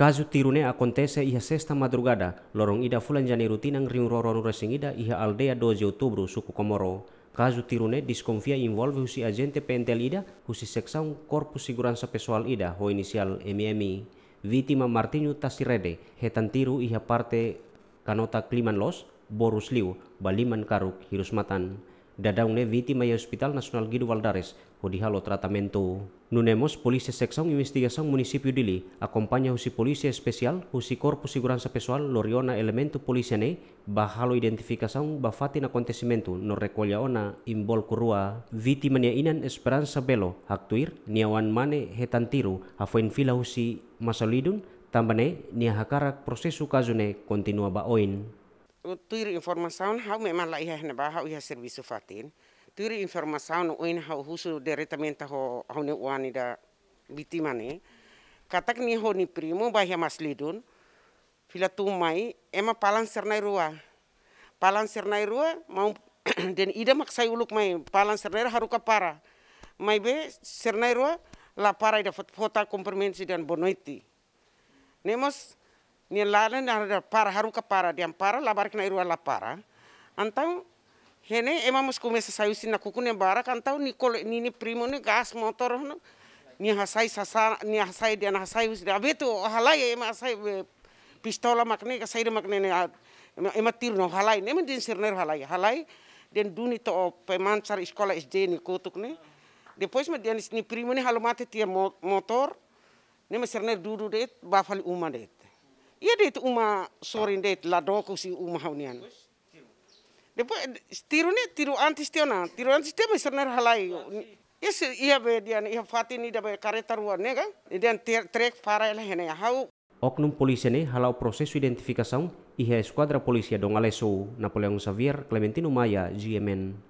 Kazu tirune ne acontece ia madrugada, lorong ida fulan janeiro tinang rinroro no iha iha aldea 12 outubro, suku Komoro kasus tirune ne involve husi agente pentel ida, husi seksaung korpus siguransa pesual ida, ho inisial MMI. Vitima Martinho Tasirede, hetan tiru iha parte kanota Kliman Los, borus liu, Baliman Karuk, Hirusmatan. Dadang ne vítima e Hospital Nacional Guido Valdares, odiha halo tratamento. Nunemos, Polícia Secção Investigação Município de Li, acompanha o Polícia Especial, o Corpo Segurança Pessoal, Loriona Elemento Polícia Ne, bahalo identificação, na acontecimento, no recolha ona, imbol curua. Vítima nia inan Esperança Belo, actuir, niawan mane hetantiru, hafuin fila husi masalidun tambane nia hakarak prosesu kazune kontinua baoin tuir informasaun hau memang lai iha hna ba iha servisu fatin tuir informasaun no oin hau husu diretamente ho hau ne wani da biti mane. katak ni ho ni primo ba hia maslidun fila tumai ema palan sernai rua palan sernai rua mau den ida maksai uluk mai palan sernai haruka para mai be sernai rua la para ida fota kompromensi dan bonoiti nemos ni lala na para haru ka para diam para labar kena irua la para ah. antau hene ema mus sesayusi saiu sina kuku ne barak antau ni kol ni ni primo ne gas motor no ni hasai sasa ni hasai dia na hasai us dia betu halai ya, ema hasai pistola makne ka sai makne ne ah, ema tir no halai ne mendin ner halai halai den duni to pemancar sekolah SD ni kutuk ne depois me dia ni primo ne halomate tia motor ne me sirner dudu det bafal uma Iya deh itu umah sore ah. deh, ladoko si umah hunian. Depo tiru nih tiru antes tiru na tiro antes teu dia serner halai. Iya iya iya be dia ia fati ni da be kareta nih kan? Dia trek farai ele hene hau. Oknum polisi nih halau proses identifikasi e a esquadra polícia ya Dongaleso, Napoleon Xavier, Clementino Maya, GMN.